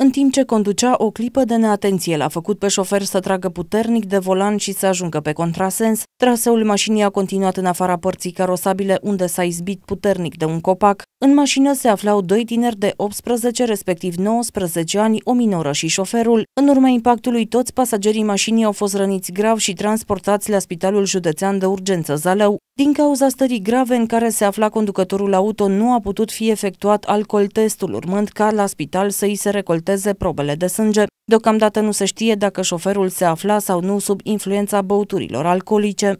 În timp ce conducea, o clipă de neatenție l-a făcut pe șofer să tragă puternic de volan și să ajungă pe contrasens. Traseul mașinii a continuat în afara părții carosabile, unde s-a izbit puternic de un copac. În mașină se aflau doi tineri de 18, respectiv 19 ani, o minoră și șoferul. În urma impactului, toți pasagerii mașinii au fost răniți grav și transportați la Spitalul Județean de Urgență Zalău. Din cauza stării grave în care se afla conducătorul auto, nu a putut fi efectuat alcool testul, urmând ca la spital să îi se recolteze probele de sânge. Deocamdată nu se știe dacă șoferul se afla sau nu sub influența băuturilor alcoolice.